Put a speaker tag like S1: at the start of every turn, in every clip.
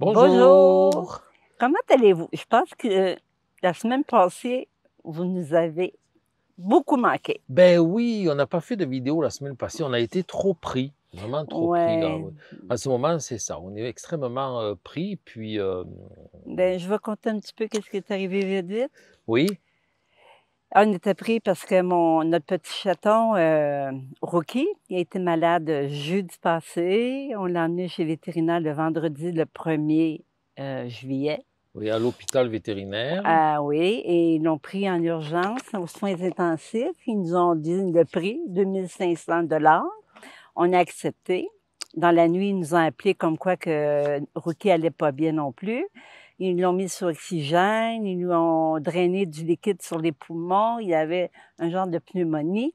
S1: Bonjour.
S2: Comment allez-vous? Je pense que euh, la semaine passée, vous nous avez beaucoup manqué.
S1: Ben oui, on n'a pas fait de vidéo la semaine passée. On a été trop pris, vraiment trop pris. En ce moment, c'est ça. On est extrêmement euh, pris. Puis. Euh, ben, je vais compter un petit peu qu'est-ce qui est arrivé vite vite. Oui.
S2: On était pris parce que mon, notre petit chaton, euh, Rookie, a été malade euh, jeudi passé. On l'a emmené chez le vétérinaire le vendredi, le 1er euh, juillet.
S1: Oui, à l'hôpital vétérinaire. Ah
S2: oui, et ils l'ont pris en urgence, aux soins intensifs. Ils nous ont dit le prix, 2500 On a accepté. Dans la nuit, ils nous ont appelé comme quoi que Rookie allait pas bien non plus. Ils l'ont mis sur oxygène, ils lui ont drainé du liquide sur les poumons. Il y avait un genre de pneumonie.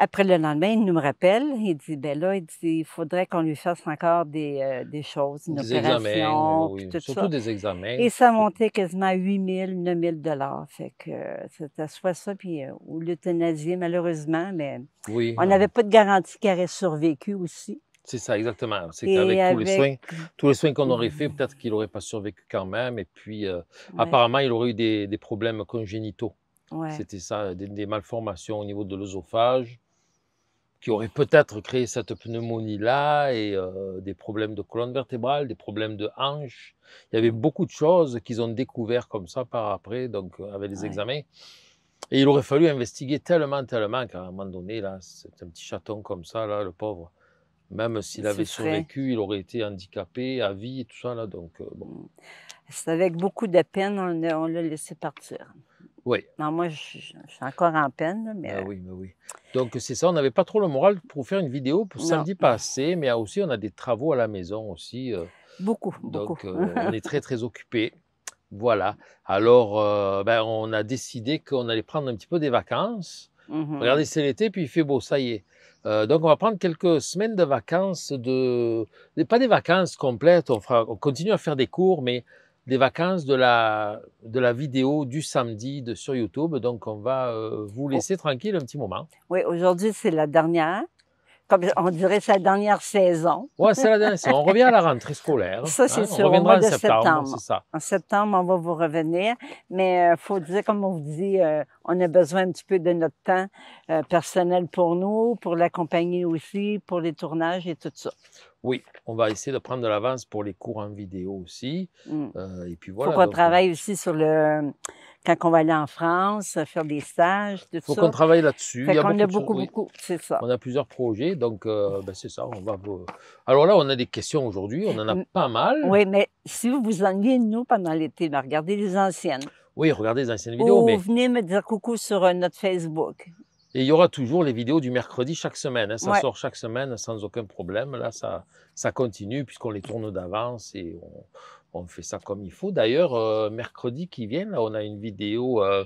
S2: Après le lendemain, il nous me rappelle. Il dit ben là, il dit, il faudrait qu'on lui fasse encore des, euh, choses, une opération, examens, surtout des examens. Et ça montait quasiment à 8 000, 9 000 dollars. Fait que c'était euh, soit ça, puis euh, ou l'euthanasie, malheureusement, mais on n'avait pas de garantie qu'il aurait survécu aussi.
S1: C'est ça, exactement. C'est avec... tous les soins, tous les soins qu'on aurait fait, mmh. peut-être qu'il n'aurait pas survécu quand même. Et puis, euh, apparemment, il aurait eu des, problèmes congénitaux. C'était ça, des, malformations au niveau de l'œsophage qui auraient peut-être créé cette pneumonie-là et euh, des problèmes de colonne vertébrale, des problèmes de hanche. Il y avait beaucoup de choses qu'ils ont découvert comme ça par après, donc euh, avec les examens. Et il aurait fallu investiguer tellement, tellement qu'à un moment donné, là, c'est un petit chaton comme ça, là, le pauvre, même s'il avait survécu, il aurait été handicapé à vie et tout ça. Là, euh, mmh.
S2: C'est avec beaucoup de peine, on, l'a laissé partir. Oui. Non, moi, je, suis encore en peine. Mais... Ah
S1: euh oui, mais oui. Donc, c'est ça, on n'avait pas trop le moral pour faire une vidéo pour samedi passé, mais aussi, on a des travaux à la maison aussi. Euh.
S2: beaucoup, donc, on est
S1: très, très occupés. Voilà. Alors, ben, on a décidé qu'on allait prendre un petit peu des vacances. Mmh Regardez, c'est l'été, puis il fait beau, ça y est. Euh, donc, on va prendre quelques semaines de vacances, de... pas des vacances complètes, on, continue à faire des cours, mais des vacances de la, vidéo du samedi sur YouTube. Donc, on va euh, vous oh. laisser tranquille un petit moment.
S2: Oui, aujourd'hui, c'est la dernière comme on dirait, sa dernière saison. Oui, c'est la dernière saison. On revient
S1: à la rentrée scolaire. Ça, c'est hein. sûr. On reviendra en septembre.
S2: En septembre, on va vous revenir. Mais il euh, faut dire, comme on vous dit, euh, on a besoin un petit peu de notre temps euh, personnel pour nous, pour l'accompagner aussi, pour les tournages et tout ça.
S1: Oui, on va essayer de prendre de l'avance pour les cours en vidéo aussi. Mm. et puis voilà. Faut qu'on travaille
S2: aussi sur le quand on va aller en France, euh, faire des stages, tout ça. Il faut qu'on travaille là-dessus. Il y a on beaucoup, a beaucoup, beaucoup,
S1: c'est ça. On a plusieurs projets, donc euh, ben, c'est ça. On va... Alors là, on a des questions aujourd'hui, on en a pas mal. Oui,
S2: mais si vous vous ennuyez nous, pendant l'été, ben, regardez les anciennes.
S1: Oui, regardez les anciennes vidéos. Ou
S2: venez me dire coucou sur euh, notre Facebook.
S1: Et il y aura toujours les vidéos du mercredi chaque semaine. Hein. Ça sort chaque semaine sans aucun problème. Là, ça, continue puisqu'on les tourne d'avance et on, fait ça comme il faut. D'ailleurs, euh, mercredi qui vient, là, on a une vidéo. Euh,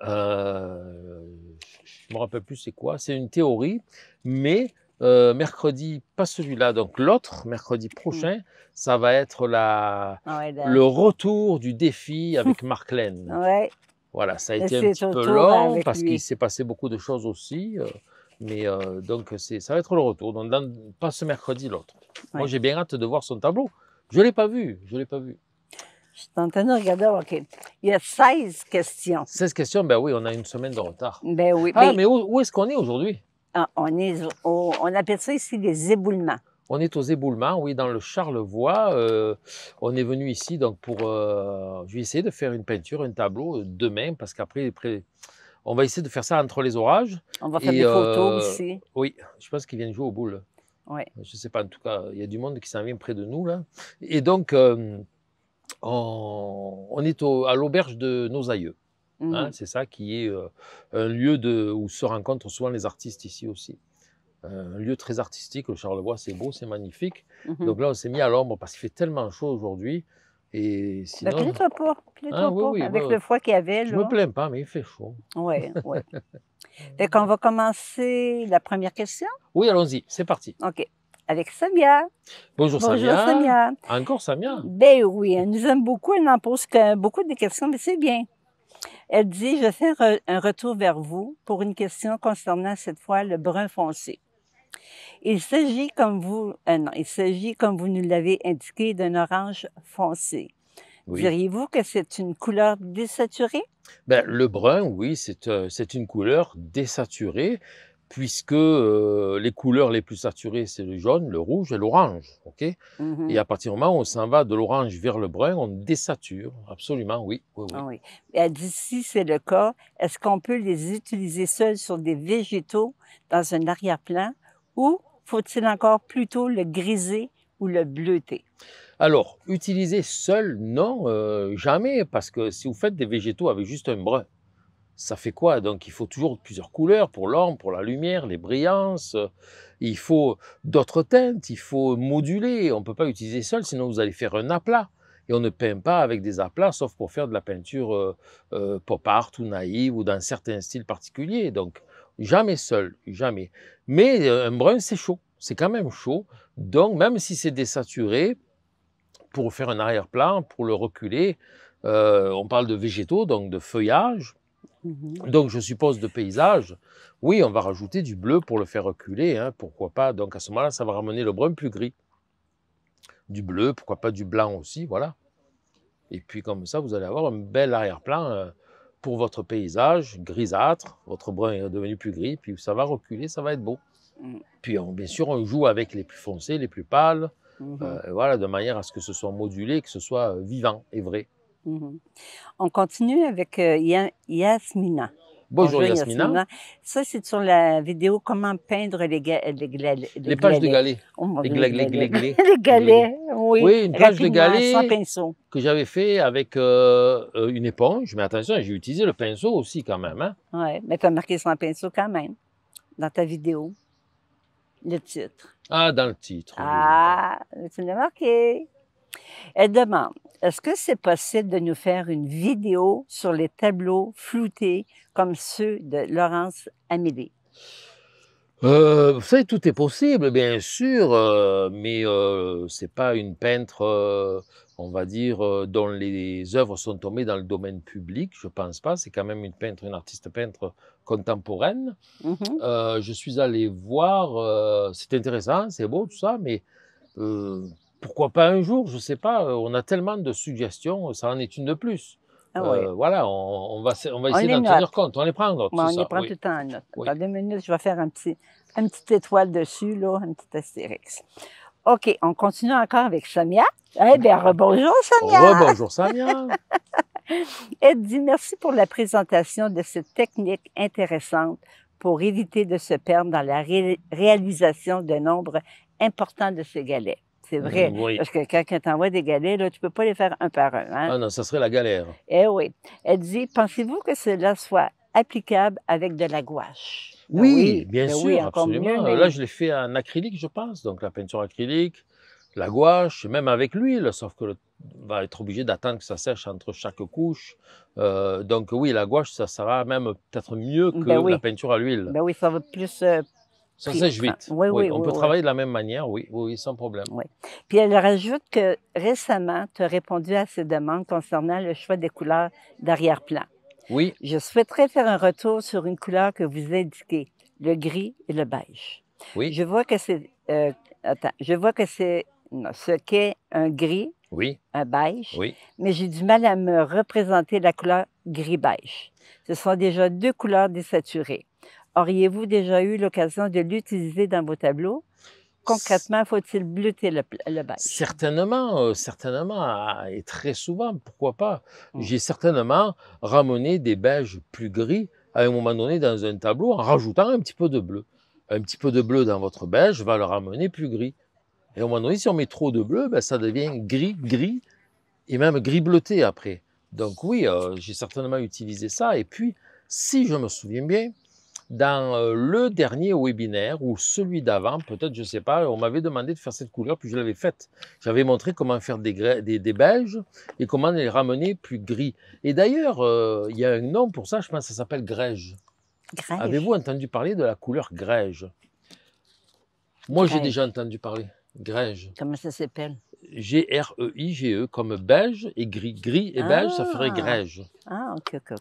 S1: ne euh, je me rappelle plus c'est quoi. C'est une théorie, mais euh, mercredi, pas celui-là, donc l'autre, mercredi mm. prochain, ça va être ah ben. le retour du défi avec Marc Lennon. Voilà, ça a été un petit peu long parce qu'il s'est passé beaucoup de choses aussi. Euh, mais euh, donc donc, ça va être le retour. Donc, pas ce mercredi, l'autre. Moi, j'ai bien hâte de voir son tableau. Je ne l'ai pas vu. Je l'ai pas vu.
S2: Je suis en regarder. OK. Il y a 16 questions.
S1: 16 questions, ben oui, on a une semaine de retard. Ben oui. Ah, mais, où, est-ce qu'on est, aujourd'hui? Ah, on, est on appelle ça ici des éboulements. On est aux éboulements, oui, dans le Charlevoix. Euh, on est venu ici donc pour. Euh, je vais essayer de faire une peinture, un tableau euh, demain, parce qu'après, on va essayer de faire ça entre les orages. On va faire des photos aussi. Oui, je pense qu'ils viennent jouer aux boules. Oui. Je ne sais pas, en tout cas, il y a du monde qui s'en vient près de nous. là. Et donc, on, est à l'auberge de nos aïeux. Hein, mhm. c'est ça qui est un lieu où se rencontrent souvent les artistes ici aussi un lieu très artistique, le Charlevoix, c'est beau, c'est magnifique. Mhm. Donc là, on s'est mis à l'ombre parce qu'il fait tellement chaud aujourd'hui. Et sinon... Ben, toi pas, ah avec bah, le froid qu'il y avait. Je Je me plains pas, mais il fait chaud. Oui, oui.
S2: fait qu'on va commencer la première question.
S1: Oui, allons-y, c'est parti. OK.
S2: Avec Samia. Bonjour, Bonjour Samia. Encore Samia. Ben oui, elle nous aime beaucoup, elle n'en pose que beaucoup de questions, mais c'est bien. Elle dit, je fais un retour vers vous pour une question concernant cette fois le brun foncé. Il s'agit, comme vous, euh, il s'agit, comme vous nous l'avez indiqué, d'un orange foncé. Diriez-vous que c'est une couleur désaturée?
S1: Ben le brun, oui, c'est, euh, c'est une couleur désaturée, puisque euh, les couleurs les plus saturées, c'est le jaune, le rouge et l'orange. ok mhm. Et à partir du moment où on s'en va de l'orange vers le brun, on désature. Absolument, oui. Ah
S2: oui. Et d'ici, c'est le cas. Est-ce qu'on peut les utiliser seuls sur des végétaux dans un arrière-plan ou faut-il encore plutôt le griser ou le bleuter?
S1: Alors, utiliser seul, non, euh, jamais, parce que si vous faites des végétaux avec juste un brun, ça fait quoi Donc il faut toujours plusieurs couleurs pour l'ombre, pour la lumière, les brillances. Euh, il faut d'autres teintes, il faut moduler. On ne peut pas utiliser seul, sinon vous allez faire un aplat. Et on ne peint pas avec des aplats, sauf pour faire de la peinture euh, pop art ou naïve ou dans certains styles particuliers. Donc Jamais seul, jamais. Mais euh, un brun, c'est chaud. C'est quand même chaud. Donc, même si c'est désaturé, pour faire un arrière-plan, pour le reculer, euh, on parle de végétaux, donc de feuillage. Mhm. Donc, je suppose de paysage. Oui, on va rajouter du bleu pour le faire reculer, hein. pourquoi pas. Donc, à ce moment-là, ça va ramener le brun plus gris. Du bleu, pourquoi pas du blanc aussi, voilà. Et puis, comme ça, vous allez avoir un bel arrière-plan. Euh, pour votre paysage grisâtre, votre brun est devenu plus gris, puis ça va reculer, ça va être beau. Mm. Puis bien sûr, on joue avec les plus foncés, les plus pâles, mm-hmm. euh, voilà, de manière à ce que ce soit modulé, que ce soit vivant et vrai.
S2: Mm-hmm. On continue avec euh, Yasmina. Bonjour, Bonjour Yasmina. Ça, c'est sur la vidéo Comment peindre les, galets ». les, les, les, pages de galets. Oh, les, galets. les galets, oui. Oui, une page de galets
S1: que j'avais fait avec euh, euh, une éponge. Mais attention, j'ai utilisé le pinceau aussi quand même. Hein.
S2: Oui, mais tu as marqué sans pinceau quand même, dans ta vidéo, le titre.
S1: Ah, dans le titre.
S2: Ah, tu l'as marqué. Elle demande, est-ce que c'est possible de nous faire une vidéo sur les tableaux floutés comme ceux de Laurence Amélie?
S1: Euh, vous savez, tout est possible, bien sûr, euh, mais euh, c'est pas une peintre, euh, on va dire, dont les œuvres sont tombées dans le domaine public. Je pense pas. C'est quand même une peintre, une artiste peintre contemporaine. Mm-hmm. je suis allé voir. c'est intéressant, c'est beau tout ça, mais pourquoi pas un jour, je sais pas, euh, on a tellement de suggestions, ça en est une de plus. Ah euh, voilà, on, va, on va essayer d'en tenir compte. On les prend en on les prend tout le temps en note. Dans deux minutes, je vais faire un petit, une
S2: petite étoile dessus, là, un petit astérix. OK, on continue encore avec Samia. Eh bien, rebonjour Samia. Rebonjour Samia. Elle dit merci pour la présentation de cette technique intéressante pour éviter de se perdre dans la réalisation d'un nombre important de ces galet c'est ben vrai. Parce que quand quelqu'un t'envoie des galets, là, tu peux pas les faire un par un. Hein. Ah
S1: non, ça serait la galère.
S2: Eh oui. Elle dit, pensez-vous que cela soit applicable avec de la gouache?
S1: Ben oui, bien ben sûr, oui, absolument. Là, je l'ai fait en acrylique, je pense, donc la peinture acrylique, la gouache, même avec l'huile, sauf que va être obligé d'attendre que ça sèche entre chaque couche. Euh, donc oui, la gouache, ça sera même peut-être mieux que la peinture à l'huile.
S2: oui, ça va plus euh, ça, c'est vite. Oui, oui, oui, on peut travailler de
S1: la même manière, oui, oui, sans problème. Oui.
S2: Puis elle rajoute que récemment, tu as répondu à ces demandes concernant le choix des couleurs d'arrière-plan. Oui. Je souhaiterais faire un retour sur une couleur que vous indiquez, le gris et le beige. Oui. Je vois que c'est. Euh, attends, je vois que c'est ce qu'est un gris, oui. un beige, oui. mais j'ai du mal à me représenter la couleur gris-beige. Ce sont déjà deux couleurs désaturées. Auriez-vous déjà eu l'occasion de l'utiliser dans vos tableaux? Concrètement, faut-il bleuter le, beige?
S1: Certainement, euh, certainement, et très souvent, pourquoi pas. Mmh. J'ai certainement ramené des beiges plus gris à un moment donné dans un tableau en rajoutant un petit peu de bleu. Un petit peu de bleu dans votre beige va le ramener plus gris. Et à un moment donné, si on met trop de bleu, ben, ça devient gris, gris, et même gris bleuté après. Donc oui, euh, j'ai certainement utilisé ça. Et puis, si je me souviens bien, dans le dernier webinaire ou celui d'avant, peut-être, je ne sais pas, on m'avait demandé de faire cette couleur, puis je l'avais faite. J'avais montré comment faire des, belges et comment les ramener plus gris. Et d'ailleurs, il y a un nom pour ça, je pense que ça s'appelle grège. grège. Avez-vous entendu parler de la couleur grège Moi, j'ai déjà entendu parler. Grège.
S2: Comment ça s'appelle
S1: G-R-E-I-G-E, e, comme belge et gris. Gris et belge, ça ferait ah. grège. Ah,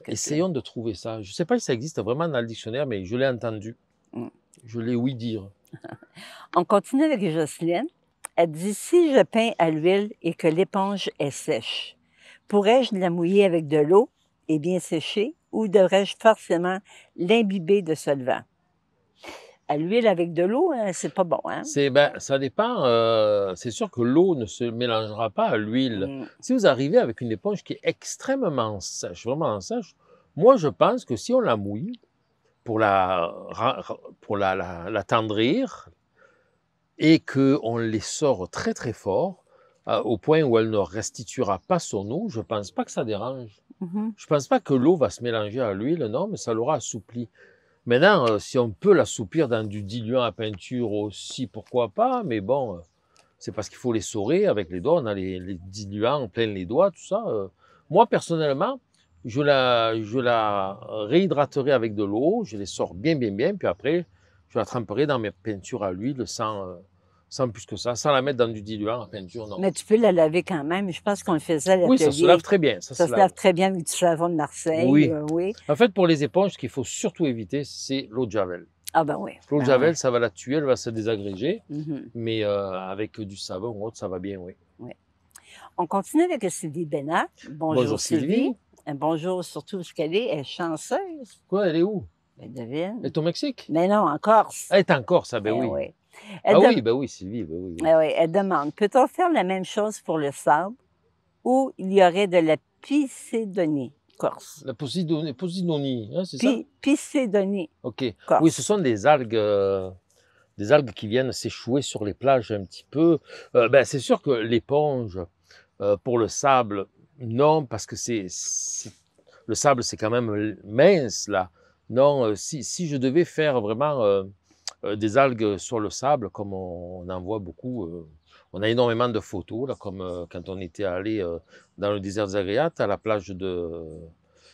S1: Essayons de trouver ça. Je ne sais pas si ça existe vraiment dans le dictionnaire, mais je l'ai entendu. Mm. Je l'ai oui dire.
S2: On continue avec Jocelyne. Elle dit Si je peins à l'huile et que l'éponge est sèche, pourrais-je la mouiller avec de l'eau et bien sécher ou devrais-je forcément l'imbiber de solvant? à l'huile avec de l'eau,
S1: hein, c'est pas bon. Hein. C'est ben, ça dépend. Euh, c'est sûr que l'eau ne se mélangera pas à l'huile. Mm. Si vous arrivez avec une éponge qui est extrêmement sèche, vraiment sèche, moi je pense que si on la mouille pour la pour la, tendrir et que on les sort très très fort euh, au point où elle ne restituera pas son eau, je pense pas que ça dérange. Mm-hmm. Je pense pas que l'eau va se mélanger à l'huile, non, mais ça l'aura assouplie. Maintenant, euh, si on peut l'assoupir dans du diluant à peinture aussi, pourquoi pas, mais bon, euh, c'est parce qu'il faut les saurer avec les doigts, on a les, diluants en plein les doigts, tout ça. Euh. Moi, personnellement, je la, je la réhydraterai avec de l'eau, je les sors bien, bien, bien, puis après, je la tremperai dans mes peintures à l'huile sans, sans plus que ça, sans la mettre dans du diluant en peinture, non. Mais
S2: tu peux la laver quand même. Je pense qu'on le faisait à l'atelier. Oui, ça se lave très bien. Ça, se, lave. très bien avec du savon de Marseille. Euh, oui.
S1: En fait, pour les éponges, ce qu'il faut surtout éviter, c'est l'eau de javel.
S2: Ah ben oui. L'eau de ben javel,
S1: ça va la tuer, elle va se désagréger. Mhm. Mais euh, avec du savon ou autre, ça va bien, oui. oui.
S2: On continue avec Sylvie Benac. Bonjour, Sylvie. Euh, bonjour surtout parce qu'elle est, est chanceuse. Quoi, elle est où? Ben, devine.
S1: Elle est au Mexique? Mais non, en Corse. Elle est en Corse, ah ben, ben, oui. oui ah oui, ben oui, Sylvie, ben
S2: oui. elle demande, peut-on faire la même chose pour le sable où il y aurait de la Pisidonie corse? La Posidonie, hein, c'est ça? Pisidonie.
S1: OK. Oui, ce sont des algues... Euh, des algues qui viennent s'échouer sur les plages un petit peu. Euh, ben, c'est sûr que l'éponge, euh, pour le sable, non, parce que c'est, le sable, c'est quand même mince, là. Non, si, si, je devais faire vraiment euh, des algues sur le sable, comme on, en voit beaucoup. Euh, on a énormément de photos, là, comme euh, quand on était allé dans le désert Zagreat, à la plage de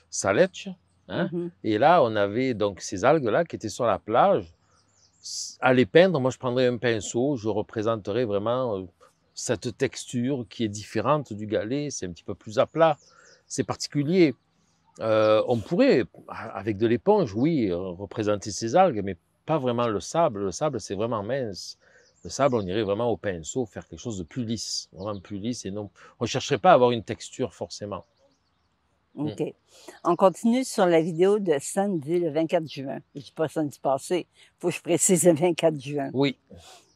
S1: Salech. Hein. Mmh Et là, on avait donc ces algues-là qui étaient sur la plage. À les peindre, moi, je prendrais un pinceau, je représenterais vraiment cette texture qui est différente du galet, c'est un petit peu plus à plat, c'est particulier. on pourrait, avec de l'éponge, oui, représenter ces algues, mais pas vraiment le sable. Le sable, c'est vraiment mince. Le sable, on irait vraiment au pinceau faire quelque chose de plus lisse, vraiment plus lisse et non. On ne chercherait pas à avoir une texture forcément. Mmh. OK.
S2: On continue sur la vidéo de samedi le 24 juin. Je ne dis pas samedi passé, il faut que je précise le 24 juin. Oui.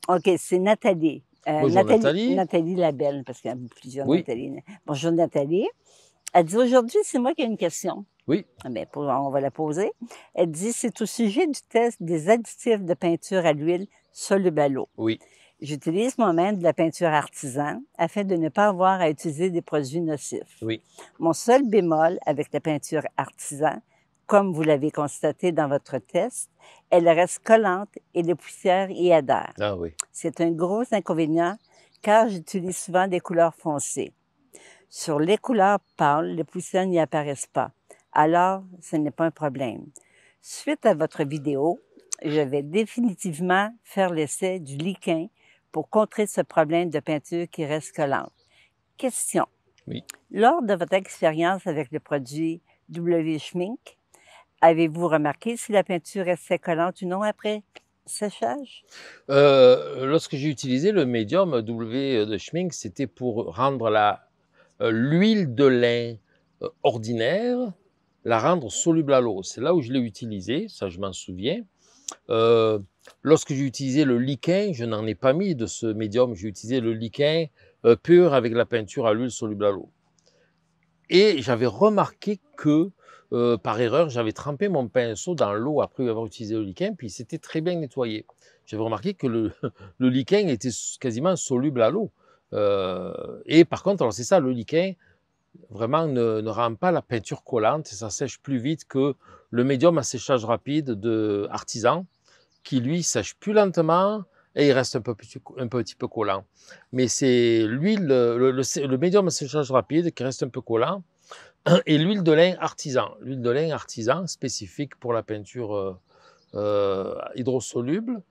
S2: OK, c'est Nathalie. Euh, Bonjour Nathalie, Nathalie. Labelle, parce qu'il y a plusieurs Nathalie. Bonjour Nathalie. Elle dit aujourd'hui, c'est moi qui ai une question. Oui. Mais ah ben, on va la poser. Elle dit c'est au sujet du test des additifs de peinture à l'huile soluble à l'eau. Oui. J'utilise moi-même de la peinture artisan afin de ne pas avoir à utiliser des produits nocifs. Oui. Mon seul bémol avec la peinture artisan, comme vous l'avez constaté dans votre test, elle reste collante et les poussières y adhèrent. Ah oui. C'est un gros inconvénient car j'utilise souvent des couleurs foncées. Sur les couleurs pâles, les poussières n'y apparaissent pas alors ce n'est pas un problème. Suite à votre vidéo, je vais définitivement faire l'essai du liquin pour contrer ce problème de peinture qui reste collante. Question. Oui. Lors de votre expérience avec le produit W. Schmink, avez-vous remarqué si la peinture restait collante ou non après séchage?
S1: Euh, lorsque j'ai utilisé le médium W de Schmink, c'était pour rendre euh, l'huile de lin euh, ordinaire la rendre soluble à l'eau. C'est là où je l'ai utilisé, ça je m'en souviens. Euh, lorsque j'ai utilisé le liquin, je n'en ai pas mis de ce médium, j'ai utilisé le liquin euh, pur avec la peinture à l'huile soluble à l'eau. Et j'avais remarqué que, euh, par erreur, j'avais trempé mon pinceau dans l'eau après avoir utilisé le liquin, puis c'était très bien nettoyé. J'avais remarqué que le, le, liquin était quasiment soluble à l'eau. et par contre, alors c'est ça, le liquin, vraiment ne, rend pas la peinture collante et ça sèche plus vite que le médium à séchage rapide de artisan qui lui sèche plus lentement et il reste un, peu, un petit peu collant. Mais c'est l'huile, le, médium à séchage rapide qui reste un peu collant et l'huile de lin artisan. L'huile de lin artisan spécifique pour la peinture euh, euh, hydrosoluble.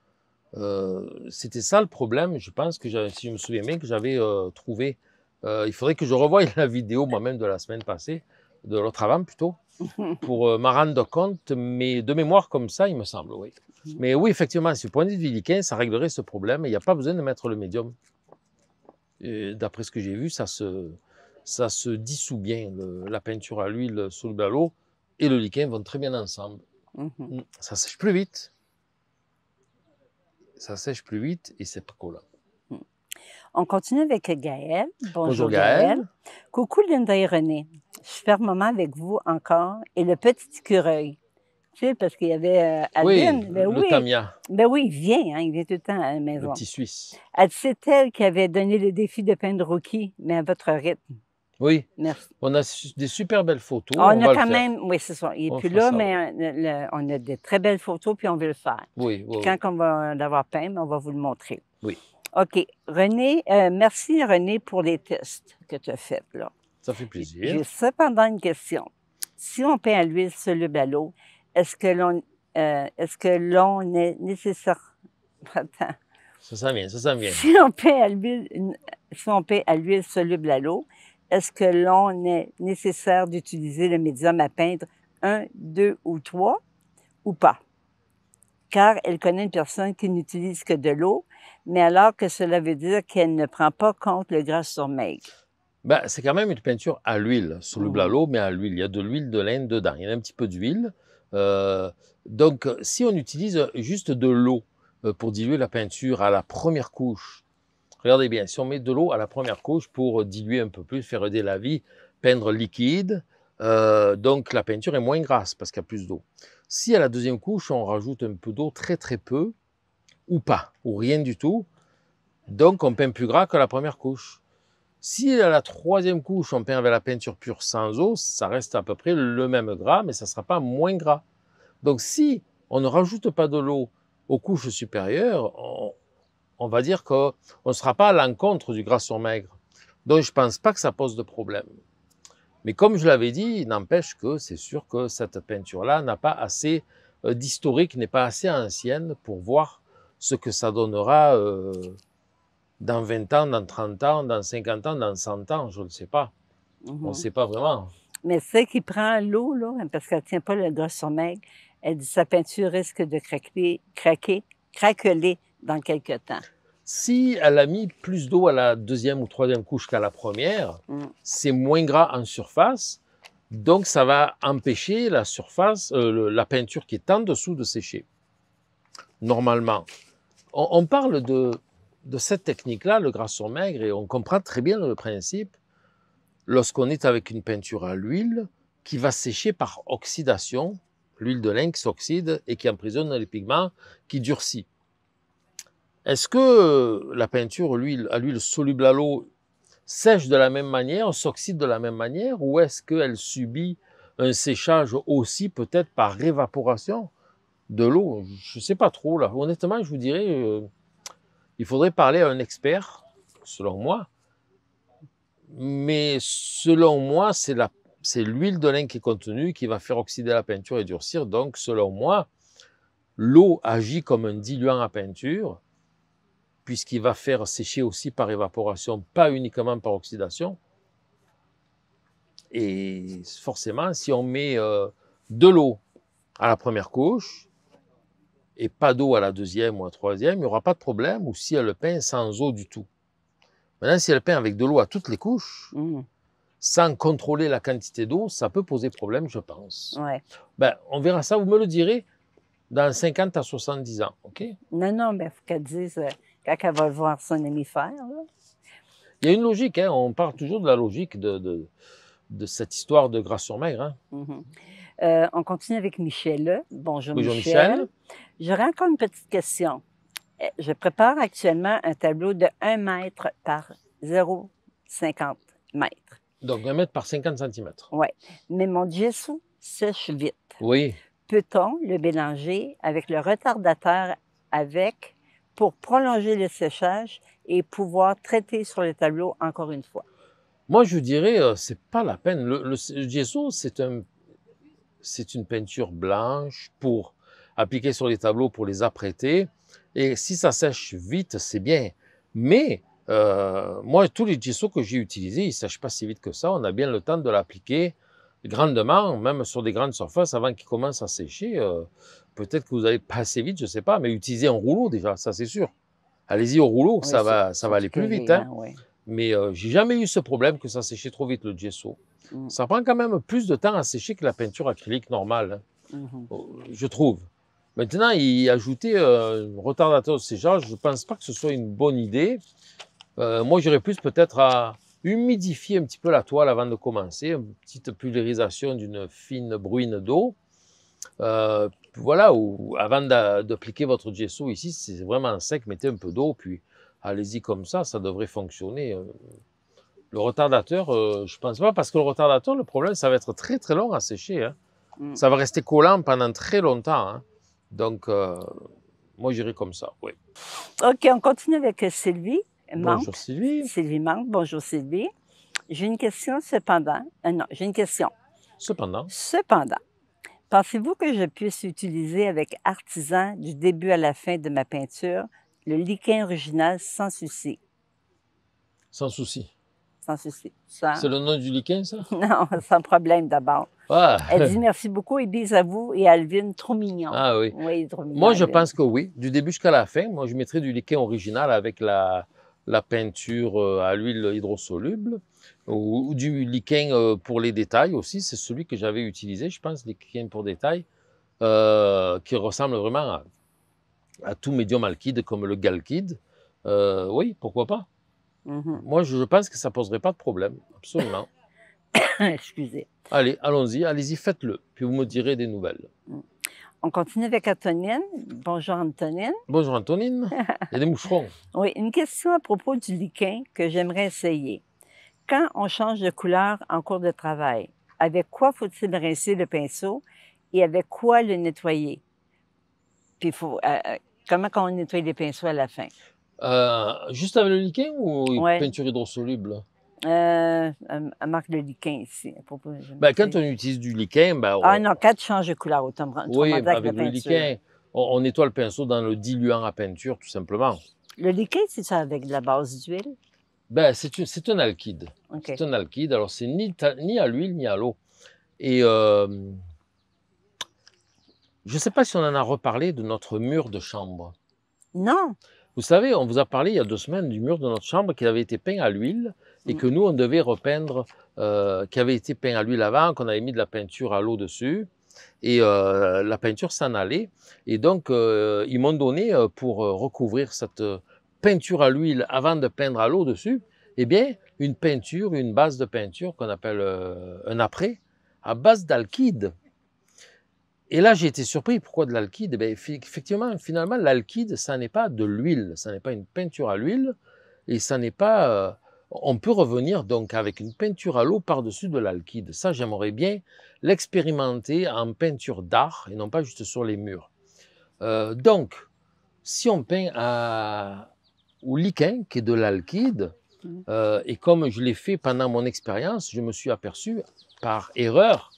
S1: Euh, c'était ça le problème, je pense que si je me souviens bien, que j'avais trouvé euh, il faudrait que je revoie la vidéo moi-même de la semaine passée, de l'autre avant plutôt, pour euh, m'en rendre compte, mais de mémoire comme ça, il me semble, oui. Mhm. Mais oui, effectivement, si vous point du vue ça réglerait ce problème il n'y a pas besoin de mettre le médium. D'après ce que j'ai vu, ça se, ça se dissout bien. la peinture à l'huile sous le l'eau et le liquin vont très bien ensemble. Mhm. Ça sèche plus vite. Ça sèche plus vite et c'est pas collant.
S2: On continue avec Gaëlle. Bonjour, Gaël. Gaëlle. Coucou Linda et René. Super moment avec vous encore et le petit écureuil. Tu sais, parce qu'il y avait euh, Oui, ben le Tamia. Ben oui, il vient, hein. il vient tout le temps à la maison. Le petit Suisse. C'est elle qui avait donné le défi de peindre Rookie, mais à votre rythme.
S1: Oui. Merci. On a des super belles photos. On, a quand même, oui, c'est ça. Il n'est plus là, mais
S2: euh, on a des très belles photos, puis on veut le faire. Oui, quand on va l'avoir peint, on va vous le montrer. Oui. OK. René, euh, merci René pour les tests que tu as faits. Là.
S1: Ça fait plaisir. J'ai
S2: cependant une question. Si on peint à l'huile soluble à l'eau, est-ce que l'on euh, est-ce que l'on est nécessaire? Attends.
S1: Ça s'en vient, ça s'en vient. Si
S2: on peint à l'huile, si on peint à l'huile soluble à l'eau, est-ce que l'on est nécessaire d'utiliser le médium à peindre un, deux ou trois ou pas? car elle connaît une personne qui n'utilise que de l'eau, mais alors que cela veut dire qu'elle ne prend pas compte le gras sur maigre.
S1: Ben, c'est quand même une peinture à l'huile, sur le mmh. l'eau mais à l'huile. Il y a de l'huile de laine dedans, il y a un petit peu d'huile. Euh, donc, si on utilise juste de l'eau euh, pour diluer la peinture à la première couche, regardez bien, si on met de l'eau à la première couche pour diluer un peu plus, faire la vie, peindre liquide, euh, donc la peinture est moins grasse parce qu'il y a plus d'eau. Si à la deuxième couche, on rajoute un peu d'eau, très très peu, ou pas, ou rien du tout, donc on peint plus gras que la première couche. Si à la troisième couche, on peint avec la peinture pure sans eau, ça reste à peu près le même gras, mais ça ne sera pas moins gras. Donc si on ne rajoute pas de l'eau aux couches supérieures, on, on va dire qu'on ne sera pas à l'encontre du gras sur maigre. Donc je ne pense pas que ça pose de problème. Mais comme je l'avais dit, n'empêche que c'est sûr que cette peinture-là n'a pas assez euh, d'historique, n'est pas assez ancienne pour voir ce que ça donnera euh, dans 20 ans, dans 30 ans, dans 50 ans, dans 100 ans, je ne sais pas. Mhm. On ne sait pas vraiment.
S2: Mais c'est qui prend l'eau, hein, parce qu'elle ne tient pas le gros sommeil, elle dit que sa peinture risque de craquer, craquer, craqueler dans quelques temps.
S1: Si elle a mis plus d'eau à la deuxième ou troisième couche qu'à la première, mm. c'est moins gras en surface. Donc, ça va empêcher la surface, euh, la peinture qui est en dessous de sécher. Normalement, on, parle de, de cette technique-là, le gras sur maigre, et on comprend très bien le principe lorsqu'on est avec une peinture à l'huile qui va sécher par oxydation, l'huile de lin qui s'oxyde et qui emprisonne les pigments, qui durcit. Est-ce que euh, la peinture l'huile, à l'huile soluble à l'eau sèche de la même manière, s'oxyde de la même manière, ou est-ce qu'elle subit un séchage aussi peut-être par évaporation de l'eau Je ne sais pas trop là. Honnêtement, je vous dirais, euh, il faudrait parler à un expert, selon moi. Mais selon moi, c'est l'huile de lin qui est contenue qui va faire oxyder la peinture et durcir. Donc, selon moi, l'eau agit comme un diluant à peinture puisqu'il va faire sécher aussi par évaporation, pas uniquement par oxydation. Et forcément, si on met euh, de l'eau à la première couche et pas d'eau à la deuxième ou à la troisième, il n'y aura pas de problème, ou si elle le peint sans eau du tout. Maintenant, si elle peint avec de l'eau à toutes les couches, mmh. sans contrôler la quantité d'eau, ça peut poser problème, je pense. Ouais. Ben, on verra ça, vous me le direz, dans 50 à 70 ans, OK? Non, non, mais il faut
S2: qu'elle dise... Euh, quand elle va voir son ami
S1: Il y a une logique, hein. on parle toujours de la logique de, de, cette histoire de grasse sur hein. maigre. Mm-hmm.
S2: Euh, on continue avec Michel. Bonjour, Bonjour Michel. J'aurais encore une petite question. Eh, je prépare actuellement un tableau de 1 mètre par 0,50 mètres. Donc 1 mètre par 50 cm. Oui, mais mon gesso sèche vite. Oui. Peut-on le mélanger avec le retardateur avec pour prolonger le séchage et pouvoir traiter sur les tableaux encore une fois.
S1: Moi, je dirais, ce euh, c'est pas la peine. Le, gesso, c'est un, c'est une peinture blanche pour appliquer sur les tableaux pour les apprêter. Et si ça sèche vite, c'est bien. Mais euh, moi, tous les gesso que j'ai utilisés, ils ne sèchent pas si vite que ça. On a bien le temps de l'appliquer grandement, même sur des grandes surfaces, avant qu'ils commencent à sécher. Euh, peut-être que vous allez passer vite, je ne sais pas, mais utilisez un rouleau déjà, ça c'est sûr. Allez-y au rouleau, ça, va, ça va aller plus vite. Hein. Hein, mais euh, j'ai jamais eu ce problème que ça séchait trop vite le gesso. Mm. Ça prend quand même plus de temps à sécher que la peinture acrylique normale, hein. mm-hmm. oh, je trouve. Maintenant, y ajouter euh, un retardateur de séchage, je ne pense pas que ce soit une bonne idée. Euh, moi, j'aurais plus peut-être à humidifier un petit peu la toile avant de commencer, une petite pulvérisation d'une fine bruine d'eau euh, voilà, ou avant d'appliquer votre gesso ici, c'est vraiment sec, mettez un peu d'eau, puis allez-y comme ça, ça devrait fonctionner. Euh, le retardateur, euh, je pense pas, parce que le retardateur, le problème, ça va être très très long à sécher. Hein. Mm. Ça va rester collant pendant très longtemps. Hein. Donc, moi, j'irai comme ça, oui.
S2: OK, on continue avec Sylvie. Manque. Bonjour Sylvie. Sylvie Manque, bonjour Sylvie. J'ai une question cependant. non, j'ai une question. Cependant. Cependant. Pensez-vous que je puisse utiliser avec artisan du début à la fin de ma peinture le liquin original sans souci? Sans souci. Sans souci. C'est
S1: le nom du liquin, ça?
S2: non, sans problème d'abord.
S1: Ah! Elle dit
S2: merci beaucoup et bis à vous et Alvin, trop mignon. Ah oui. oui trop mignon, moi, je pense
S1: que oui. Du début jusqu'à la fin, moi, je mettrai du liquin original avec la, la peinture euh, à l'huile hydrosoluble ou, du liquin euh, pour les détails aussi. C'est celui que j'avais utilisé, je pense, liquin pour détails, euh, qui ressemble vraiment à, tout médium alkyde comme le galkyde. oui, pourquoi pas mm-hmm. Moi, je, pense que ça ne poserait pas de problème, absolument.
S2: Excusez.
S1: Allez, allons-y, allez-y, faites-le, puis vous me direz des nouvelles. Mm.
S2: On continue avec Antonine. Bonjour Antonine.
S1: Bonjour Antonine. Il y a des moucherons.
S2: oui, une question à propos du liquin que j'aimerais essayer. Quand on change de couleur en cours de travail, avec quoi faut-il rincer le pinceau et avec quoi le nettoyer? Puis faut, euh, euh, comment on nettoie les pinceaux à la fin?
S1: Euh, juste avec le liquin ou une peinture hydrosoluble?
S2: Euh, marque de liquin ici. Ben,
S1: quand on utilise du liquin, ben, Ah
S2: non, quand tu changes de couleur, autant prendre Oui, avec, avec le liquin,
S1: on, nettoie le pinceau dans le diluant à peinture, tout simplement.
S2: Le liquin, c'est ça avec de la base d'huile?
S1: Ben, c'est un alkyde. C'est un alkyde. Alors, c'est ni, ni, à l'huile, ni à l'eau. Et euh, je ne sais pas si on en a reparlé de notre mur de chambre. Non. Vous savez, on vous a parlé il y a deux semaines du mur de notre chambre qui avait été peint à l'huile et que nous, on devait repeindre, euh, qui avait été peint à l'huile avant, qu'on avait mis de la peinture à l'eau dessus. Et euh, la peinture s'en allait. Et donc, euh, ils m'ont donné pour recouvrir cette peinture à l'huile avant de peindre à l'eau dessus, eh bien, une peinture, une base de peinture qu'on appelle un après, à base d'alkyde. Et là, j'ai été surpris. Pourquoi de l'alkyde eh Effectivement, finalement, l'alkyde, ça n'est pas de l'huile, ça n'est pas une peinture à l'huile, et ça n'est pas on peut revenir donc avec une peinture à l'eau par-dessus de l'alkyde. Ça, j'aimerais bien l'expérimenter en peinture d'art et non pas juste sur les murs. Euh, donc, si on peint au liquin, qui est de l'alkyde, mmh. euh, et comme je l'ai fait pendant mon expérience, je me suis aperçu par erreur,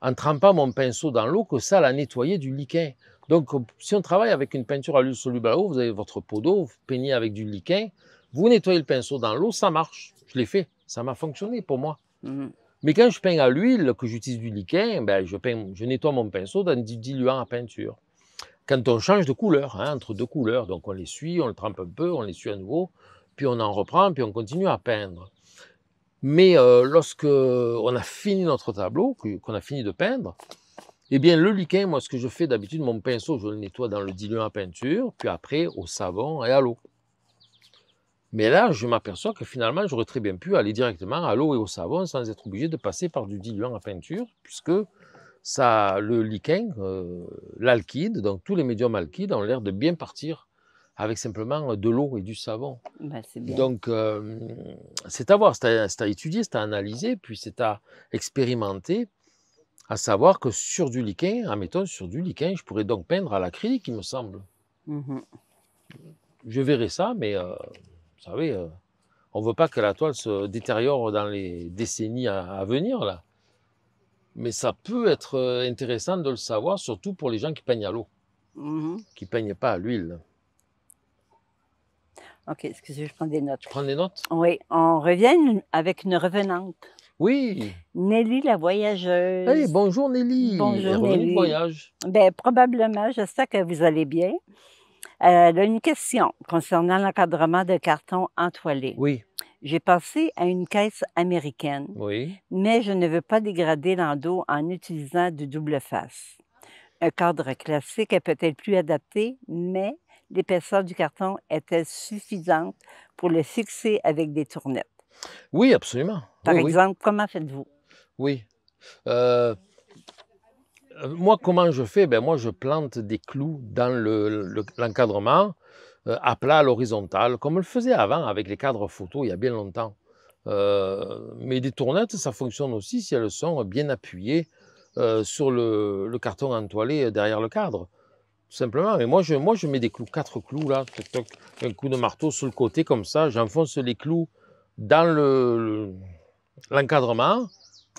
S1: en trempant mon pinceau dans l'eau, que ça la nettoyé du liquin. Donc, si on travaille avec une peinture à l'huile soluble à l'eau, vous avez votre pot d'eau, vous peignez avec du liquin, vous nettoyez le pinceau dans l'eau, ça marche. Je l'ai fait. Ça m'a fonctionné pour moi. Mhm. Mais quand je peins à l'huile, que j'utilise du liquin, ben je, peins, je nettoie mon pinceau dans du diluant à peinture. Quand on change de couleur, hein, entre deux couleurs, donc on les suit, on le trempe un peu, on les suit à nouveau, puis on en reprend, puis on continue à peindre. Mais euh, lorsque on a fini notre tableau, qu'on a fini de peindre, eh bien le liquin, moi ce que je fais d'habitude, mon pinceau, je le nettoie dans le diluant à peinture, puis après au savon et à l'eau. Mais là, je m'aperçois que finalement, j'aurais très bien pu aller directement à l'eau et au savon sans être obligé de passer par du diluant à peinture, puisque ça, le liquin, euh, l'alkyde, donc tous les médiums alkydes ont l'air de bien partir avec simplement euh, de l'eau et du savon.
S2: Bah, bien. Donc,
S1: euh, c'est à voir, c'est à, étudier, c'est à analyser, puis c'est à expérimenter, à savoir que sur du en admettons, sur du liquin, je pourrais donc peindre à l'acrylique, il me semble. Mmh je verrai ça, mais... Vous savez, euh, on ne veut pas que la toile se détériore dans les décennies à, venir, là. Mais ça peut être euh, intéressant de le savoir, surtout pour les gens qui peignent à l'eau, mm-hmm. qui ne peignent pas à l'huile.
S2: Ok, excusez, je prends des notes. Tu prends des notes Oui, on revient avec une revenante. Oui. Nelly la voyageuse. bonjour Nelly. Bonjour Nelly. Voyage. Ben, probablement, j'espère que vous allez bien. Euh, une question concernant l'encadrement de carton entoilé. Oui. J'ai passé à une caisse américaine, oui. mais je ne veux pas dégrader l'endos en utilisant du double face. Un cadre classique est peut-être plus adapté, mais l'épaisseur du carton est-elle suffisante pour le fixer avec des tournettes?
S1: Oui, absolument. Par exemple,
S2: comment faites-vous?
S1: Oui. Euh, euh, moi, comment je fais ben, Moi, je plante des clous dans l'encadrement euh, à plat, à l'horizontale, comme on le faisait avant avec les cadres photo il y a bien longtemps. Euh, mais des tournettes, ça fonctionne aussi si elles sont bien appuyées sur le, carton entoilé derrière le cadre. Tout simplement. Mais moi je, moi, je mets des clous, quatre clous là, un coup de marteau sur le côté comme ça. J'enfonce les clous dans l'encadrement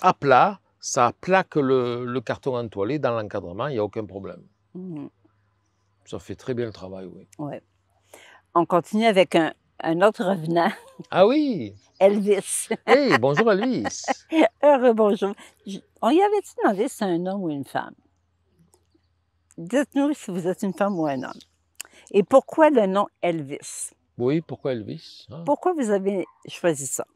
S1: à plat ça plaque le, carton entoilé dans l'encadrement, il n'y a aucun problème. Mhm. Ça fait très bien le travail, oui. Ouais. On
S2: continue avec un, autre revenant.
S1: Ah oui! Elvis. Hey, bonjour
S2: Elvis. Heureux bonjour. on y avait-tu demandé c'est un homme ou une femme? Dites-nous si vous êtes une femme ou un homme. Et pourquoi le nom Elvis?
S1: Oui, pourquoi Elvis? Hein?
S2: Pourquoi vous avez
S1: choisi ça?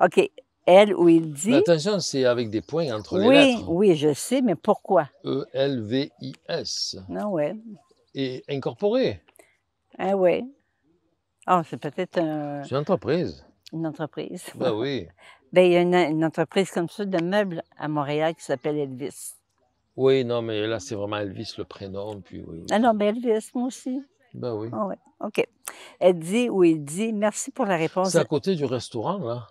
S1: OK elle ou il dit. attention, c'est avec des points entre les lettres.
S2: Oui, oui, je sais, mais pourquoi?
S1: E-L-V-I-S. Ah ouais. Et incorporé.
S2: Ah ouais. Ah, oh, c'est peut-être un... C'est une entreprise. Une entreprise. Ben oui. ben, il y a une, entreprise comme ça de meubles à Montréal qui s'appelle Elvis.
S1: Oui, non, mais là, c'est vraiment Elvis le prénom, puis oui. Ah
S2: non, mais ben Elvis, moi aussi. Ben oui. Ah ouais. OK. Elle dit ou il dit, merci pour la réponse. C'est à
S1: côté du restaurant, là.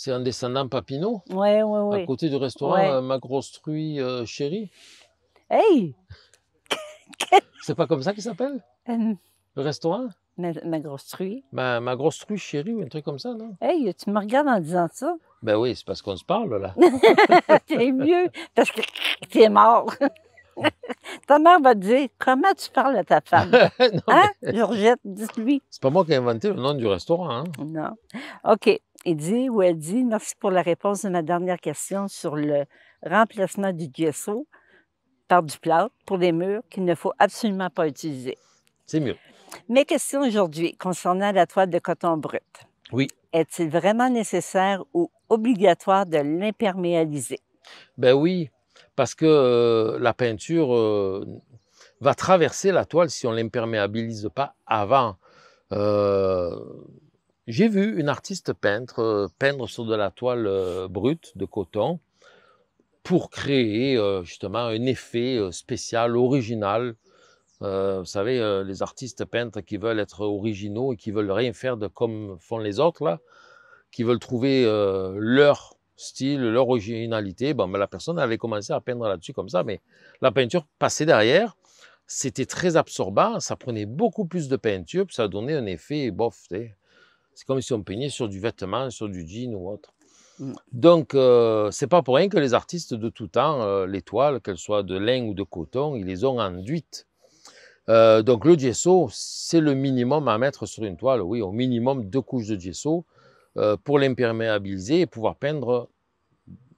S1: C'est un descendant Papineau Oui, oui, oui. À côté du restaurant euh, Ma Grosse Truie euh, Chérie. Hey C'est pas comme ça qu'il s'appelle euh, Le restaurant
S2: ma, Grosse Truie.
S1: Ma, Grosse Truie Chérie ou un truc comme ça, non
S2: Hey, tu me regardes en disant ça
S1: Ben oui, c'est parce qu'on se parle, là.
S2: t'es mieux, parce que t'es mort. ta mère va te dire Comment tu parles à ta femme non,
S1: Hein mais... Georgette, dis-lui. C'est pas moi qui ai inventé le nom du restaurant. Hein? Non.
S2: OK il dit ou elle dit Merci pour la réponse de ma dernière question sur le remplacement du gesso par du plâtre pour les murs qu'il ne faut absolument pas utiliser. C'est mieux. Mes questions aujourd'hui concernant la toile de coton brut. Oui. Est-il vraiment nécessaire ou obligatoire de l'imperméabiliser?
S1: Ben oui, parce que euh, la peinture euh, va traverser la toile si on ne l'imperméabilise pas avant. Euh, j'ai vu une artiste peintre euh, peindre sur de la toile euh, brute de coton pour créer euh, justement un effet spécial, original. vous savez, les artistes peintres qui veulent être originaux et qui veulent rien faire de comme font les autres, là, qui veulent trouver leur style, leur originalité. Ben, la personne avait commencé à peindre là-dessus comme ça, mais la peinture passait derrière. C'était très absorbant, ça prenait beaucoup plus de peinture, puis ça donnait un effet bof. sais. C'est comme si on peignait sur du vêtement, sur du jean ou autre. Mm. Donc, euh, c'est pas pour rien que les artistes de tout temps, euh, les toiles, qu'elles soient de lin ou de coton, ils les ont enduites. Euh, donc, le gesso, c'est le minimum à mettre sur une toile. Oui, au minimum deux couches de gesso euh, pour l'imperméabiliser et pouvoir peindre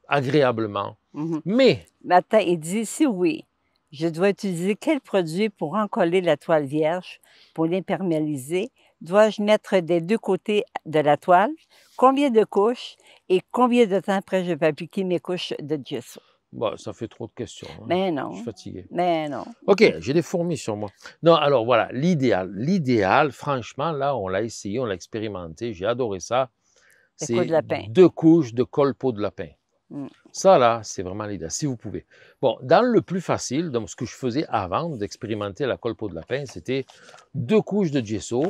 S1: agréablement.
S2: Mm-hmm. Mais. matin il dit si oui, je dois utiliser quel produit pour encoller la toile vierge, pour l'imperméabiliser, Dois-je mettre des deux côtés de la toile? Combien de couches et combien de temps après je vais appliquer mes couches de gesso?
S1: Bah, ça fait trop de questions. Hein. Mais non. Je suis fatigué.
S2: Mais non. OK,
S1: j'ai des fourmis sur moi. Non, alors voilà, l'idéal. L'idéal, franchement, là, on l'a essayé, on l'a expérimenté. J'ai adoré ça. C'est deux couches de colle peau de lapin. Mm. Ça, là, c'est vraiment l'idéal, si vous pouvez. Bon, dans le plus facile, donc ce que je faisais avant d'expérimenter la colle peau de lapin, c'était deux couches de gesso,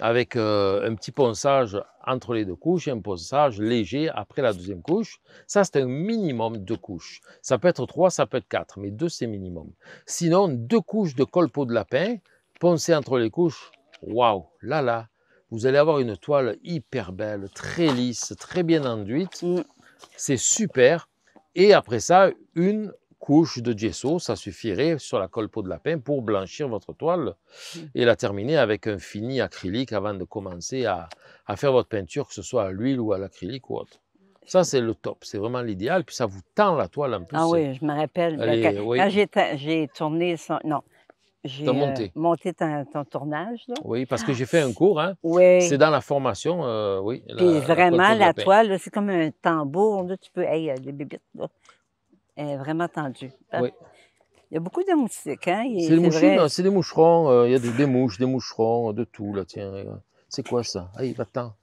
S1: avec euh, un petit ponçage entre les deux couches et un ponçage léger après la deuxième couche. Ça, c'est un minimum de couches. Ça peut être trois, ça peut être quatre, mais deux, c'est minimum. Sinon, deux couches de colpeau de lapin, poncées entre les couches, waouh, là, là, vous allez avoir une toile hyper belle, très lisse, très bien enduite. Mm. C'est super. Et après ça, une couche de gesso, ça suffirait sur la colle peau de lapin pour blanchir votre toile mmh. et la terminer avec un fini acrylique avant de commencer à, faire votre peinture, que ce soit à l'huile ou à l'acrylique ou autre. Ça, mmh. c'est le top, c'est vraiment l'idéal, puis ça vous tend la toile en plus. Ah oui, je me
S2: rappelle, ben, j'ai tourné, non, j'ai euh, monté, ton, tournage.
S1: Oui, parce que j'ai fait un ah, cours. Hein. Oui. C'est dans la formation, euh, oui. Puis vraiment, la, toile,
S2: c'est comme un tambour. tu peux... Hey, les euh, bébites, est vraiment tendue. Oui. Il y a beaucoup de moustiques, hein? C'est des,
S1: des, moucherons, euh, il y a des, mouches, des moucherons, de tout, là, tiens. Euh, c'est quoi ça? Allez, va-t'en.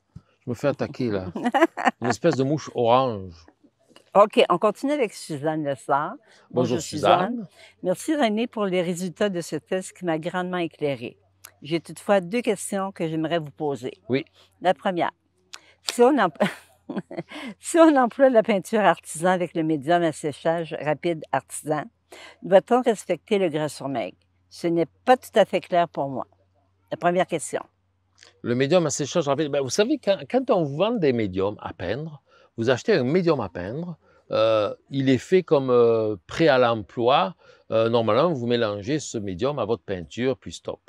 S1: Je me fais attaquer, là. Une espèce de mouche orange.
S2: OK, on continue avec Suzanne Lessard. Bonjour, Suzanne. Merci René pour les résultats de ce test qui m'a grandement éclairé. J'ai toutefois deux questions que j'aimerais vous poser. Oui. La première, si on en... si on emploie la peinture artisan avec le médium à séchage rapide artisan, doit-on respecter le gras sur maigre? Ce n'est pas tout à fait clair pour moi. La première question.
S1: Le médium à séchage rapide, ben, vous savez, quand, on vous vend des médiums à peindre, vous achetez un médium à peindre, euh, il est fait comme euh, prêt à l'emploi. Euh, normalement, vous mélangez ce médium à votre peinture, puis stop.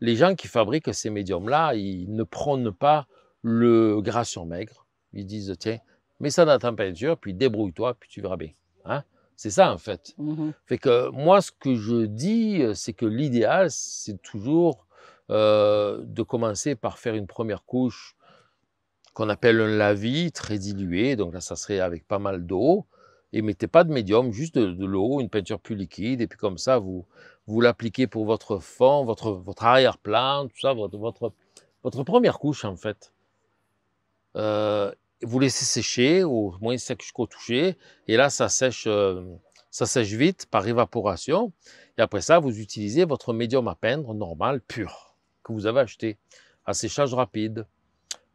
S1: Les gens qui fabriquent ces médiums-là, ils ne prônent pas le gras sur maigre ils disent, tiens, mets ça dans ta peinture, puis débrouille-toi, puis tu verras bien. Hein? C'est ça, en fait. Mm-hmm. Fait que moi, ce que je dis, euh, c'est que l'idéal, c'est toujours euh, de commencer par faire une première couche qu'on appelle un lavis, très dilué. Donc là, ça serait avec pas mal d'eau. Et mettez pas de médium, juste de, l'eau, une peinture plus liquide. Et puis comme ça, vous, vous l'appliquez pour votre fond, votre, votre arrière-plan, tout ça, votre, votre, votre première couche, en fait. Euh, vous laissez sécher au moins sec jusqu'au toucher. Et là, ça sèche, euh, ça sèche vite par évaporation. Et après ça, vous utilisez votre médium à peindre normal, pur, que vous avez acheté à séchage rapide.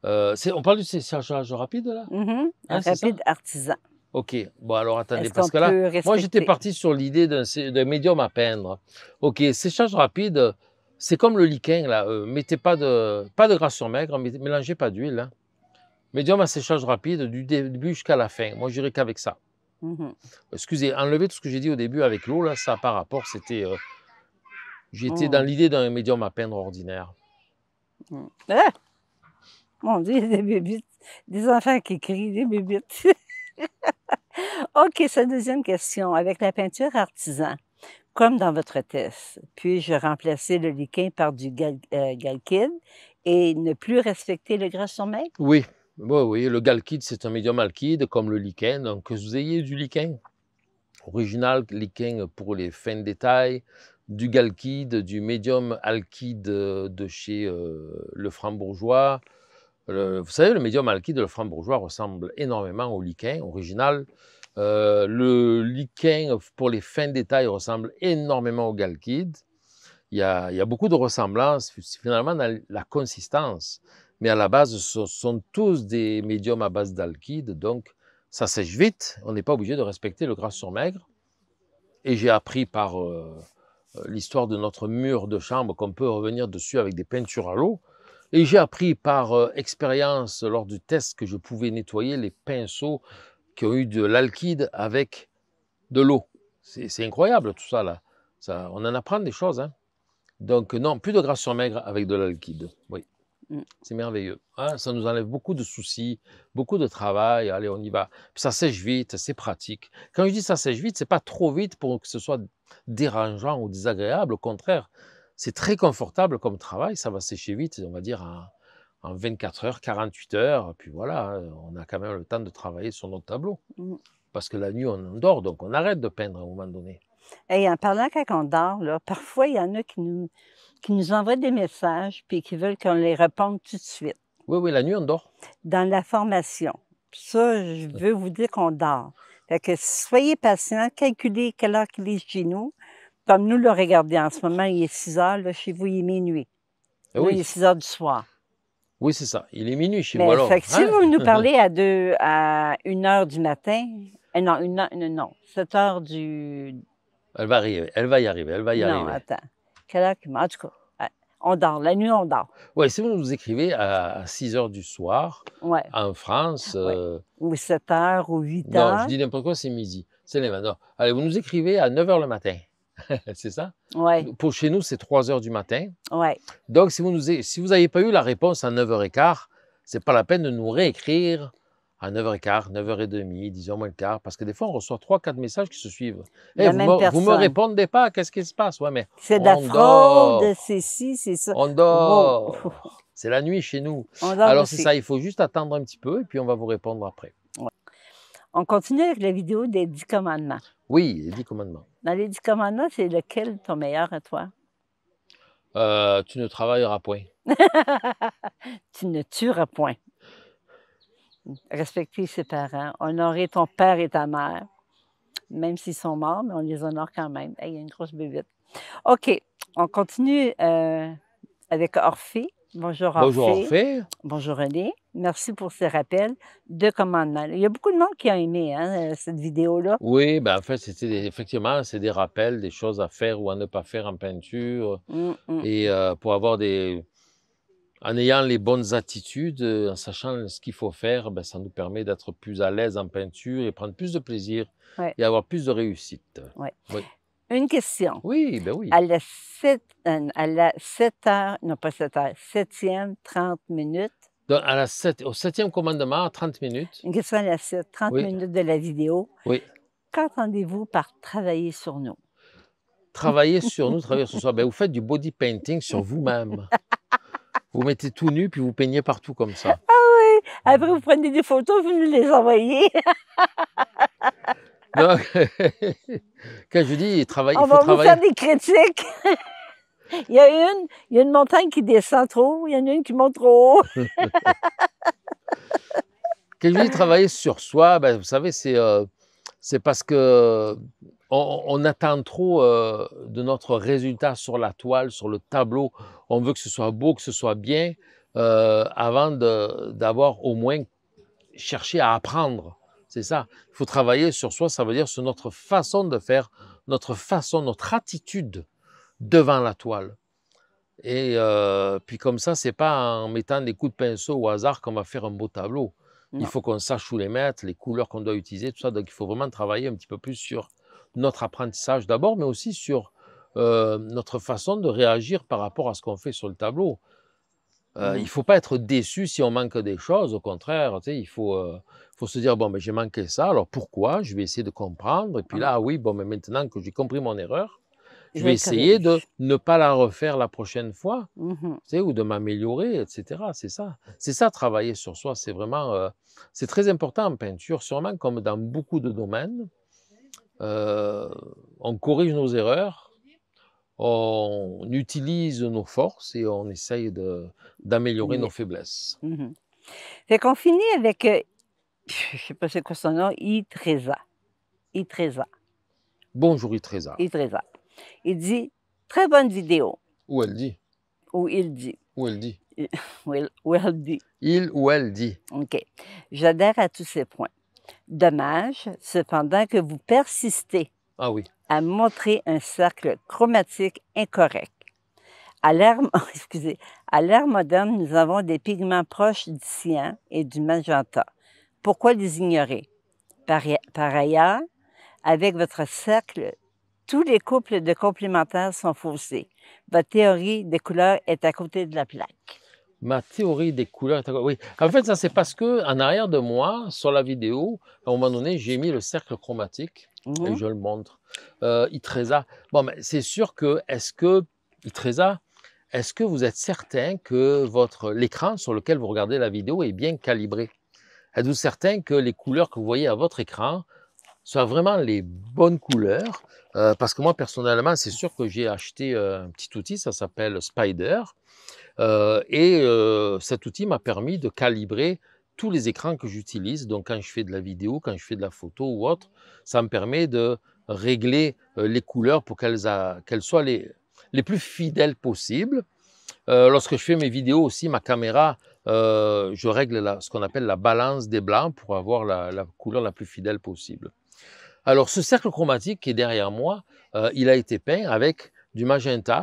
S1: Euh, on parle du séchage rapide là mm Rapide artisan. OK. Bon, alors attendez, parce que là, moi j'étais parti sur l'idée d'un médium à peindre. OK, séchage rapide, c'est comme le liquin là. Euh, mettez pas de, pas de gras sur maigre, mélangez pas d'huile. Hein. Médium à séchage rapide du début jusqu'à la fin. Moi, je j'irai qu'avec ça. Mhm. Excusez, enlever tout ce que j'ai dit au début avec l'eau, là, ça par rapport, c'était. Euh, j'étais oh. dans l'idée d'un médium à peindre ordinaire.
S2: on mm. Ah Mon Dieu, des bébites. Des enfants qui crient, des bébites. OK, sa deuxième question. Avec la peinture artisan, comme dans votre test, puis-je remplacer le liquin par du euh, galkin et ne plus respecter le gras sur maigre?
S1: Oui. Bon, bah le galquide, c'est un médium alkyde, comme le lichen. Donc, que vous ayez du lichen, original lichen pour les fins détails du galkide, du médium alkyde de chez euh, le frambourgeois. vous savez, le médium alkyde de le frambourgeois ressemble énormément au lichen original. Euh, le lichen, pour les fins détails ressemble énormément au galkide. Il y, a, il y a beaucoup de ressemblances, finalement, dans la consistance. Mais à la base, ce sont tous des médiums à base d'alkyde, donc ça sèche vite. On n'est pas obligé de respecter le gras sur maigre. Et j'ai appris par euh, euh, l'histoire de notre mur de chambre qu'on peut revenir dessus avec des peintures à l'eau. Et j'ai appris par euh, expérience lors du test que je pouvais nettoyer les pinceaux qui ont eu de l'alkyde avec de l'eau. C'est incroyable tout ça là. Ça, on en apprend des choses. Hein. Donc non, plus de gras sur maigre avec de l'alkyde. Oui. Mm. C'est merveilleux. Hein. Ça nous enlève beaucoup de soucis, beaucoup de travail. Allez, on y va. ça sèche vite, c'est pratique. Quand je dis ça sèche vite, c'est pas trop vite pour que ce soit dérangeant ou désagréable. Au contraire, c'est très confortable comme travail. Ça va sécher vite, on va dire en, 24 heures, 48 heures. Puis voilà, hein, on a quand même le temps de travailler sur notre tableau. Mm. Parce que la nuit, on dort, donc on arrête de peindre à un moment donné.
S2: Et en parlant quand on dort, parfois, il y en a qui nous, qui nous envoient des messages puis qui veulent qu'on les réponde tout de suite. Oui, oui, la nuit, on dort. Dans la formation. ça, je veux vous dire qu'on dort. Fait que soyez patient, calculez quelle heure qu'il est chez nous. Comme nous le regardons en ce moment, il est 6 heures, là, chez vous, il est minuit. Ah oui. Il est 6
S1: heures du soir. Oui, c'est ça. Il est minuit chez ben, moi, si hein? vous nous parlez
S2: à, deux, à 1 heure du matin, euh, non, heure, 7 heures du...
S1: Elle va arriver, elle va y arriver, elle va y arriver. Non, attends.
S2: En euh, on dort. La nuit, on
S1: dort. Oui, si vous nous écrivez à 6 heures du soir, en France. Euh, ou 7 h ou 8 heures. Non, je dis n'importe quoi, c'est midi. C'est les Allez, vous nous écrivez à 9 h le matin. c'est ça? Oui. Pour chez nous, c'est 3 heures du matin. Oui. Donc, si vous n'avez si pas eu la réponse à 9h15, n'est pas la peine de nous réécrire à 9h15, 9h30, 10h moins le quart, parce que des fois, on reçoit 3-4 messages qui se suivent.
S2: Eh, vous, me, vous me
S1: répondez pas, qu'est-ce qui se passe? Ouais, mais c'est de la fraude, c'est ci, c'est ça. On dort. C'est la nuit chez nous. Alors, c'est ça, il faut juste attendre un petit peu et puis on va vous répondre après.
S2: On continue avec la vidéo des 10 commandements.
S1: Oui, les 10 commandements.
S2: Dans les 10 commandements, c'est lequel ton meilleur à toi?
S1: Euh, tu ne travailleras point.
S2: tu ne tueras point respecter ses parents, honorer ton père et ta mère, même s'ils sont morts, mais on les honore quand même. il y a une grosse bébite. OK, on continue euh, avec Orphée. Bonjour Orphée. Bonjour Orphée. Bonjour René. Merci pour ces rappels de commandement. Il y a beaucoup de monde qui a aimé hein, euh, cette vidéo-là.
S1: Oui, ben en fait, c'était effectivement, c'est des rappels, des choses à faire ou à ne pas faire en peinture. Mm, mm. Et euh, pour avoir des en ayant les bonnes attitudes, euh, en sachant ce qu'il faut faire, ben, ça nous permet d'être plus à l'aise en peinture et prendre plus de plaisir et avoir plus de réussite. Oui. Une
S2: question. Oui, ben oui. À la, 7, euh, à la 7 heures, non pas 7 heures, 7e, 30 minutes.
S1: Donc, à la 7, au 7e commandement, 30 minutes. Une
S2: question à la 7, 30 minutes de la vidéo. Oui. Qu'entendez-vous par travailler sur nous?
S1: Travailler sur nous, travailler sur soi. Ben, vous faites du body painting sur vous-même. vous mettez tout nu, puis vous peignez partout comme ça.
S2: Ah oui, mmh. après vous prenez des photos, vous nous les envoyez.
S1: quand je dis, faut travailler. On va vous faire des
S2: critiques. il, y a une, il y a une montagne qui descend trop il y en a une qui monte trop haut.
S1: quand je dis travailler sur soi, ben, vous savez, c'est euh, c'est parce que on, attend trop euh, de notre résultat sur la toile, sur le tableau. On veut que ce soit beau, que ce soit bien, euh, avant d'avoir au moins cherché à apprendre. C'est ça. Il faut travailler sur soi, ça veut dire sur notre façon de faire, notre façon, notre attitude devant la toile. Et euh, puis comme ça, c'est pas en mettant des coups de pinceau au hasard qu'on va faire un beau tableau. Il faut qu'on sache où les mettre, les couleurs qu'on doit utiliser, tout ça. Donc il faut vraiment travailler un petit peu plus sur notre apprentissage d'abord, mais aussi sur euh, notre façon de réagir par rapport à ce qu'on fait sur le tableau. Euh, mmh il ne faut pas être déçu si on manque des choses, au contraire, il faut, euh, faut se dire, bon, mais ben, j'ai manqué ça, alors pourquoi Je vais essayer de comprendre, et puis mmh. là, oui, bon, mais maintenant que j'ai compris mon erreur,
S2: je, vais essayer
S1: de ne pas la refaire la prochaine fois, mmh ou de m'améliorer, etc. C'est ça. C'est ça, travailler sur soi. C'est vraiment, c'est très important en peinture, sûrement comme dans beaucoup de domaines. Euh, on corrige nos erreurs, on utilise nos forces et on essaye d'améliorer nos faiblesses.
S2: C'est mhm. Fait qu'on finit avec, euh, je ne sais pas c'est quoi son nom, Itreza. Itreza.
S1: Bonjour Itreza.
S2: Itreza. Il dit, très bonne vidéo. Où elle dit. Où il dit. Où elle dit. elle dit. Il ou elle dit. OK. J'adhère à tous ces points. Dommage, cependant, que vous persistez ah à montrer un cercle chromatique incorrect. À l'ère, moderne, nous avons des pigments proches du cyan hein, et du magenta. Pourquoi les ignorer? Par, par ailleurs, avec votre cercle, tous les couples de complémentaires sont faussés. Votre théorie des couleurs est à côté de la
S1: plaque ma théorie des couleurs. Oui. En fait, ça, c'est parce que en arrière de moi, sur la vidéo, à un moment donné, j'ai mis le cercle chromatique et mhm. je le montre. Euh, Itresa. Bon, mais c'est sûr que, est-ce que, Itresa, est-ce que vous êtes certain que votre l'écran sur lequel vous regardez la vidéo est bien calibré Êtes-vous certain que les couleurs que vous voyez à votre écran soient vraiment les bonnes couleurs euh, Parce que moi, personnellement, c'est sûr que j'ai acheté euh, un petit outil, ça s'appelle Spider. Euh, et euh, cet outil m'a permis de calibrer tous les écrans que j'utilise. Donc quand je fais de la vidéo, quand je fais de la photo ou autre, ça me permet de régler euh, les couleurs pour qu'elles soient les, plus fidèles possibles. lorsque je fais mes vidéos aussi, ma caméra, je règle ce qu'on appelle la balance des blancs pour avoir la, couleur la plus fidèle possible. Alors ce cercle chromatique qui est derrière moi, il a été peint avec du magenta,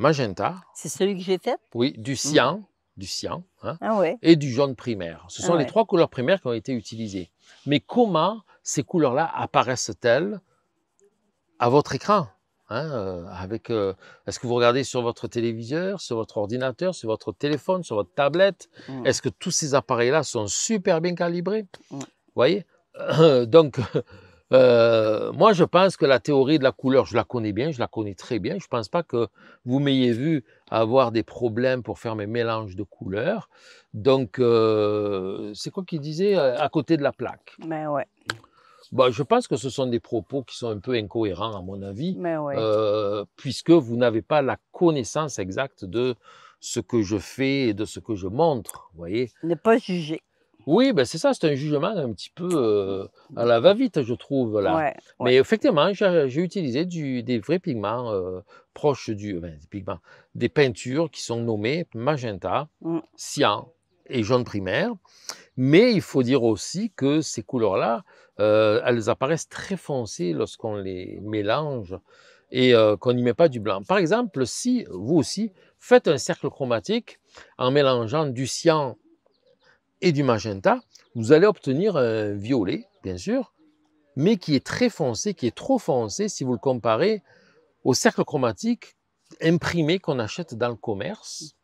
S1: magenta.
S2: C'est celui que j'ai fait?
S1: Oui, du mm. cyan. Du cyan hein, ah et du jaune primaire. Ce sont ah les trois couleurs primaires qui ont été utilisées. Mais comment ces couleurs-là apparaissent-elles à votre écran hein, euh, avec, euh, est-ce que vous regardez sur votre téléviseur, sur votre ordinateur, sur votre téléphone, sur votre tablette mm. Est-ce que tous ces appareils-là sont super bien calibrés Vous mm. voyez Donc, euh, moi, je pense que la théorie de la couleur, je la connais bien, je la connais très bien. Je ne pense pas que vous m'ayez vu avoir des problèmes pour faire mes mélanges de couleurs. Donc, euh, c'est quoi qu'il disait à côté de la plaque Mais ben ouais. Bah, je pense que ce sont des propos qui sont un peu incohérents, à mon avis, ben euh, puisque vous n'avez pas la connaissance exacte de ce que je fais et de ce que je montre. Voyez. Ne pas juger. Oui, ben c'est ça, c'est un jugement un petit peu euh, à la va-vite, je trouve. Là. Mais effectivement, j'ai utilisé des vrais pigments euh, proches du. Ben, des pigments, peintures qui sont nommées magenta, mm. cyan et jaune primaire. Mais il faut dire aussi que ces couleurs-là, euh, elles apparaissent très foncées lorsqu'on les mélange et qu'on n'y met pas du blanc. Par exemple, si vous aussi faites un cercle chromatique en mélangeant du cyan et du magenta, vous allez obtenir un violet, bien sûr, mais qui est très foncé, qui est trop foncé si vous le comparez au cercle chromatique imprimé qu'on achète dans le commerce.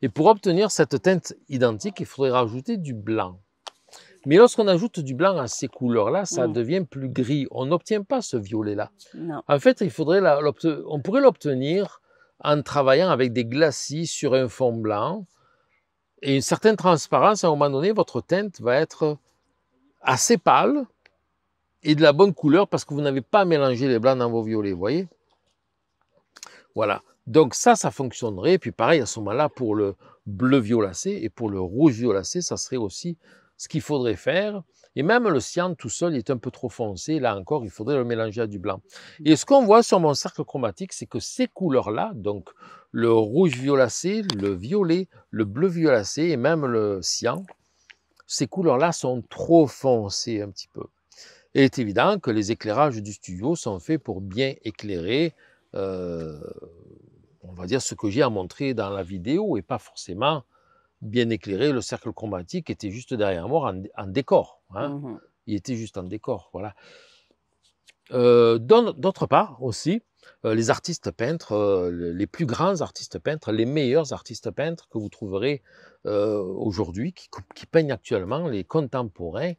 S1: Et pour obtenir cette teinte identique, il faudrait rajouter du blanc. Mais lorsqu'on ajoute du blanc à ces couleurs-là, ça mm. devient plus gris. On n'obtient pas ce violet-là. En fait, il faudrait la, on pourrait l'obtenir en travaillant avec des glacis sur un fond blanc, et une certaine transparence, à un moment donné, votre teinte va être assez pâle et de la bonne couleur parce que vous n'avez pas mélangé les blancs dans vos violets, vous voyez Voilà. Donc ça, ça fonctionnerait. puis pareil, à ce moment-là, pour le bleu violacé et pour le rouge violacé, ça serait aussi ce qu'il faudrait faire. Et même le cyan tout seul est un peu trop foncé. Là encore, il faudrait le mélanger à du blanc. Mmh. Et ce qu'on voit sur mon cercle chromatique, c'est que ces couleurs-là, donc le rouge violacé, le violet, le bleu violacé et même le cyan, ces couleurs-là sont trop foncées un petit peu. il est évident que les éclairages du studio sont faits pour bien éclairer, euh, on va dire, ce que j'ai à montrer dans la vidéo et pas forcément bien éclairé, le cercle chromatique était juste derrière moi en, décor. Hein. Mmh Il était juste en décor, voilà. Euh, d'autre part aussi, euh, les artistes peintres, euh, les plus grands artistes peintres, les meilleurs artistes peintres que vous trouverez aujourd'hui, qui, qui, peignent actuellement, les contemporains,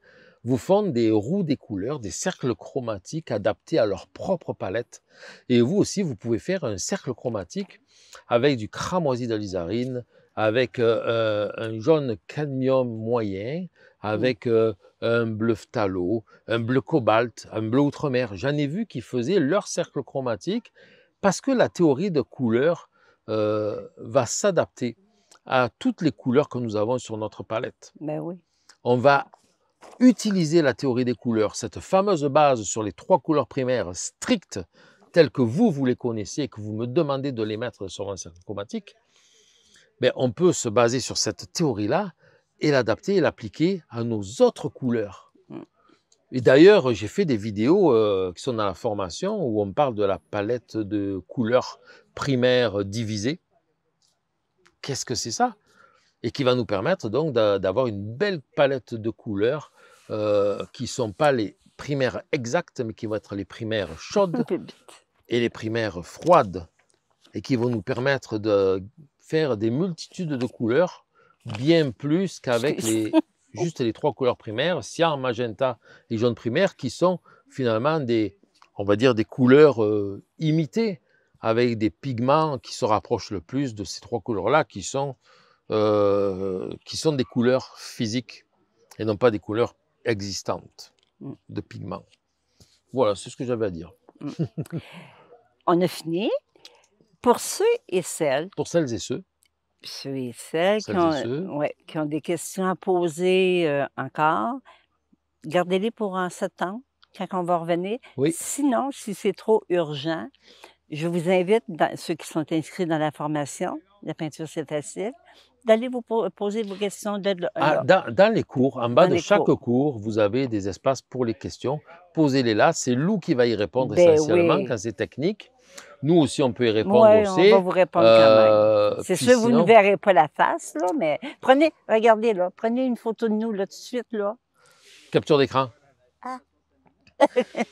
S1: vous font des roues des couleurs, des cercles chromatiques adaptés à leur propre palette. Et vous aussi, vous pouvez faire un cercle chromatique avec du cramoisi d'alizarine, avec un jaune cadmium moyen, mmh. avec un bleu phtalo, un bleu cobalt, un bleu outre-mer. J'en ai vu qui faisaient leur cercle chromatique parce que la théorie de couleurs va s'adapter à toutes les couleurs que nous avons sur notre palette. Ben oui. On va utiliser la théorie des couleurs, cette fameuse base sur les trois couleurs primaires strictes, telles que vous, vous les connaissez et que vous me demandez de les mettre sur un cercle chromatique, mais ben, on peut se baser sur cette théorie-là et l'adapter et l'appliquer à nos autres couleurs. Mm. Et d'ailleurs, j'ai fait des vidéos euh, qui sont dans la formation où on parle de la palette de couleurs primaires divisées. Qu'est-ce que c'est ça Et qui va nous permettre donc d'avoir une belle palette de couleurs euh, qui ne sont pas les primaires exactes, mais qui vont être les primaires chaudes et les primaires froides, et qui vont nous permettre de des multitudes de couleurs, bien plus qu'avec les, juste les trois couleurs primaires, cyan, magenta et jaune primaire, qui sont finalement des, on va dire, des couleurs euh, imitées avec des pigments qui se rapprochent le plus de ces trois couleurs-là, qui sont, euh, qui sont des couleurs physiques et non pas des couleurs existantes mm. de pigments. Voilà, c'est ce que j'avais à dire. Mm.
S2: On a fini. Pour ceux et celles.
S1: Pour celles et ceux.
S2: Ceux et celles, qui, euh, ont, des questions à poser euh, encore, gardez-les pour en septembre, quand on va revenir. Sinon, si c'est trop urgent, je vous invite, dans, ceux qui sont inscrits dans la formation, la peinture c'est facile, d'aller vous poser vos questions. Ah,
S1: dans, les cours, en bas de chaque cours. vous avez des espaces pour les questions. Posez-les là. C'est Lou qui va y répondre ben essentiellement quand c'est technique. Nous aussi, on peut y répondre ouais, aussi. on va vous répondre quand même. Euh, C'est sûr, vous ne verrez
S2: pas la face, là, mais prenez, regardez, là, prenez une photo de nous, là, tout de suite, là.
S1: Capture d'écran. Ah.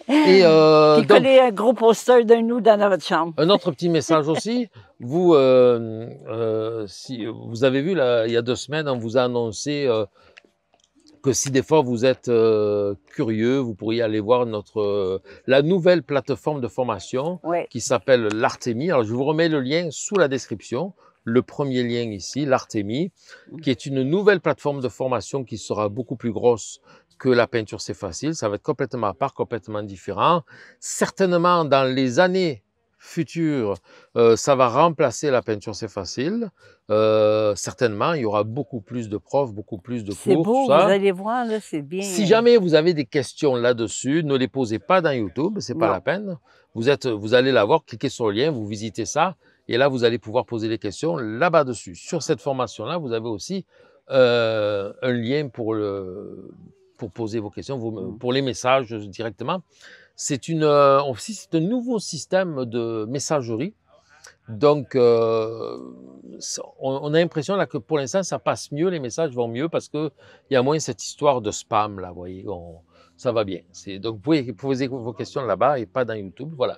S1: Et euh, un gros poster de nous dans votre chambre. un autre petit message aussi. vous, euh, euh, si, vous avez vu, là, il y a deux semaines, on vous a annoncé que si des fois vous êtes euh, curieux, vous pourriez aller voir notre euh, la nouvelle plateforme de formation qui s'appelle l'Artemi. Alors je vous remets le lien sous la description. Le premier lien ici, l'Artemi, mhm. qui est une nouvelle plateforme de formation qui sera beaucoup plus grosse que la peinture c'est facile. Ça va être complètement à part, complètement différent. Certainement dans les années futur, euh, ça va remplacer la peinture, c'est facile. Euh, certainement, il y aura beaucoup plus de profs, beaucoup plus de cours. C'est beau, vous allez
S2: voir, c'est bien. Si euh.
S1: jamais vous avez des questions là-dessus, ne les posez pas dans YouTube, c'est pas la peine. Vous, êtes, vous allez la voir, cliquez sur le lien, vous visitez ça, et là, vous allez pouvoir poser des questions là-bas dessus. Sur cette formation-là, vous avez aussi un lien pour poser vos questions, mm. pour les messages directement. C'est une, euh, un nouveau système de messagerie. Donc, euh, on, a l'impression là que pour l'instant, ça passe mieux, les messages vont mieux parce qu'il y a moins cette histoire de spam là, vous voyez. ça va bien. Donc, vous pouvez poser vos questions là-bas et pas dans YouTube. Voilà.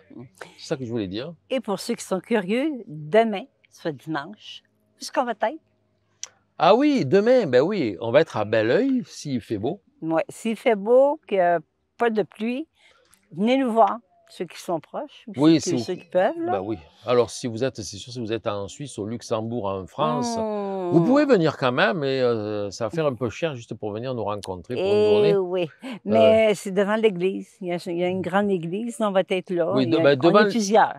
S1: C'est ça que je voulais dire.
S2: Et pour ceux qui sont curieux, demain, soit dimanche, qu'est-ce qu'on va être.
S1: Ah oui, demain, ben oui, on va être à bel oeil s'il fait beau. Oui,
S2: s'il fait beau, qu'il que pas de pluie, venez nous voir, ceux qui sont proches, oui, ceux, qui, peuvent. Bah
S1: oui. Alors, si vous êtes, c'est sûr, si vous êtes en Suisse, au Luxembourg, en France, mmh. vous pouvez venir quand même, mais euh, ça va faire un peu cher juste pour venir nous rencontrer pour une eh journée. Oui,
S2: euh. mais c'est devant l'église. Il, y a une grande église, on va être là. Oui, bah, devant,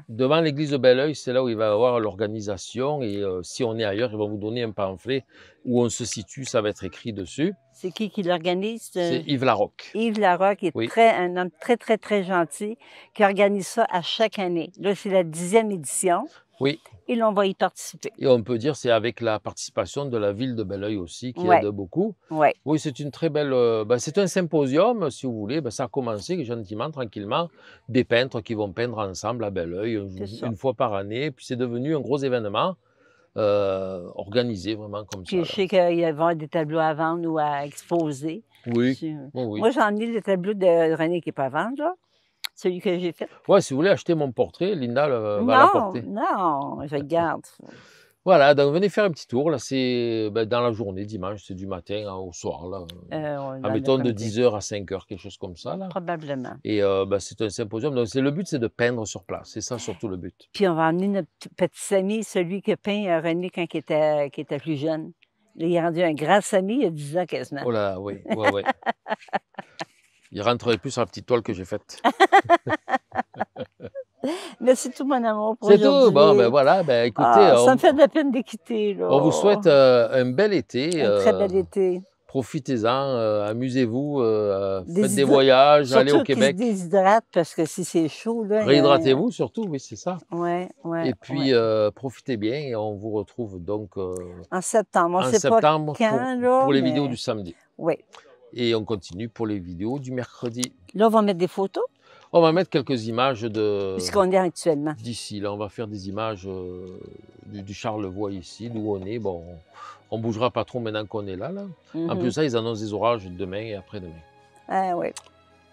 S1: Devant l'église de Belleuil, c'est là où il va y avoir l'organisation. Et euh, si on est ailleurs, ils vont vous donner un pamphlet où on se situe, ça va être écrit dessus.
S2: C'est qui qui l'organise? Euh? C'est
S1: Yves Larocque.
S2: Yves Larocque est un homme très, très, très gentil qui organise ça à chaque année. Là, c'est la dixième édition. Oui. Et l'on va y participer.
S1: Et on peut dire c'est avec la participation de la ville de Belleuil aussi qui aide beaucoup. Oui. Oui, c'est une très belle. Euh, ben, c'est un symposium, si vous voulez. Ben, ça a commencé gentiment, tranquillement, des peintres qui vont peindre ensemble à Belleuil une, une fois par année. Puis c'est devenu un gros événement. Euh, organisé vraiment comme ça. Je
S2: sais qu'il y avoir des tableaux à vendre ou à exposer.
S1: Oui. Moi, j'en
S2: ai le tableau de René qui n'est pas à vendre, là. Celui que j'ai fait.
S1: Oui, si vous voulez acheter mon portrait, Linda va l'apporter.
S2: Non, non, je garde.
S1: Voilà, donc venez faire un petit tour. Là, c'est ben, dans la journée, dimanche, c'est du matin hein, au soir. Là.
S2: Euh, euh de 10h
S1: à 5h, quelque chose comme ça. Là.
S2: Probablement.
S1: Et euh, ben, c'est un symposium. Donc, le but, c'est de peindre sur place. C'est ça surtout le but.
S2: Puis on va emmener notre petit ami, celui que peint euh, René quand il était, était plus jeune. Il est rendu un grand ami il y a 10 ans quasiment. Oh
S1: là, oui, oui, oui. il rentrerait plus sur la petite toile que j'ai faite.
S2: Merci c'est tout, mon amour, pour C'est tout. Bon, ben voilà. Ben, écoutez, ah, on... ça me fait de la peine de quitter. On vous souhaite
S1: euh, un bel été. Un très euh, bel été. Profitez-en, euh, amusez-vous, faites des voyages, allez au Québec.
S2: Surtout déshydrate parce que si c'est chaud. Réhydratez-vous
S1: surtout, oui, c'est ça. Ouais, et puis, profitez bien et on vous retrouve donc en septembre. en septembre pour, les vidéos du samedi. Oui. Et on continue pour les vidéos du mercredi.
S2: Là, on va mettre des photos.
S1: On va mettre quelques images de. D'ici, là, on va faire des images euh, du, Charlevoix ici, d'où on est. Bon, on, ne bougera pas trop maintenant qu'on est là. En mhm. plus, ça, ils annoncent des orages demain et après-demain. Ah oui.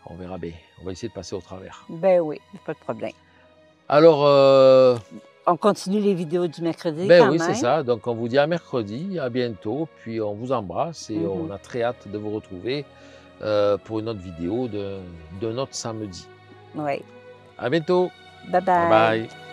S1: On verra bien. On va essayer de passer au travers.
S2: Ben oui, pas de problème.
S1: Alors. Euh, on continue les vidéos du mercredi. Ben oui, c'est ça. Donc, on vous dit à mercredi, à bientôt, puis on vous embrasse et mhm. on a très hâte de vous retrouver euh, pour une autre vidéo de, de notre samedi. Oui. À bientôt. Bye bye.